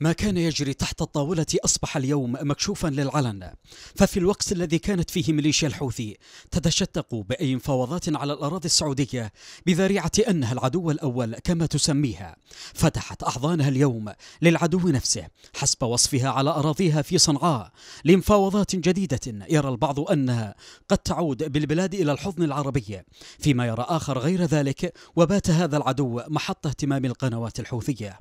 ما كان يجري تحت الطاولة أصبح اليوم مكشوفا للعلن ففي الوقت الذي كانت فيه ميليشيا الحوثي تتشتق بأي مفاوضات على الأراضي السعودية بذريعة أنها العدو الأول كما تسميها فتحت أحضانها اليوم للعدو نفسه حسب وصفها على أراضيها في صنعاء لمفاوضات جديدة يرى البعض أنها قد تعود بالبلاد إلى الحضن العربي فيما يرى آخر غير ذلك وبات هذا العدو محط اهتمام القنوات الحوثية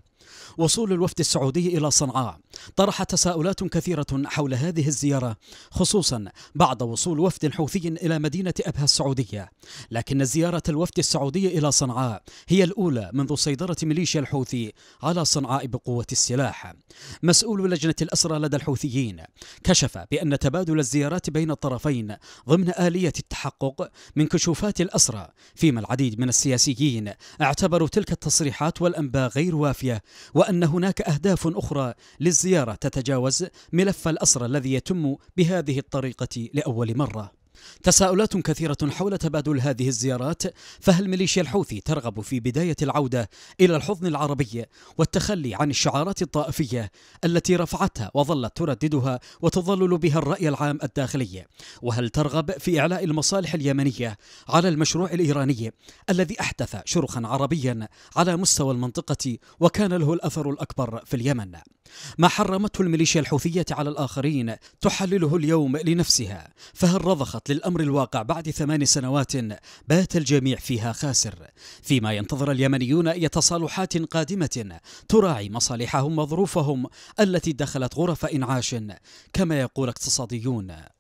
وصول الوفد السعودي إلى صنعاء طرح تساؤلات كثيرة حول هذه الزيارة خصوصا بعد وصول وفد حوثي إلى مدينة أبها السعودية لكن زيارة الوفد السعودي إلى صنعاء هي الأولى منذ سيطرة ميليشيا الحوثي على صنعاء بقوة السلاح مسؤول لجنة الأسرى لدى الحوثيين كشف بأن تبادل الزيارات بين الطرفين ضمن آلية التحقق من كشوفات الأسرى فيما العديد من السياسيين اعتبروا تلك التصريحات والأنباء غير وافية وأن هناك أهداف أخرى للزيارة زيارة تتجاوز ملف الأسرى الذي يتم بهذه الطريقة لأول مرة تساؤلات كثيرة حول تبادل هذه الزيارات فهل ميليشيا الحوثي ترغب في بداية العودة إلى الحضن العربي والتخلي عن الشعارات الطائفية التي رفعتها وظلت ترددها وتظلل بها الرأي العام الداخلي وهل ترغب في إعلاء المصالح اليمنية على المشروع الإيراني الذي أحدث شرخا عربيا على مستوى المنطقة وكان له الأثر الأكبر في اليمن ما حرمته الميليشيا الحوثية على الآخرين تحلله اليوم لنفسها فهل رضخت للأمر الواقع بعد ثمان سنوات بات الجميع فيها خاسر فيما ينتظر اليمنيون أي تصالحات قادمة تراعي مصالحهم وظروفهم التي دخلت غرف إنعاش كما يقول اقتصاديون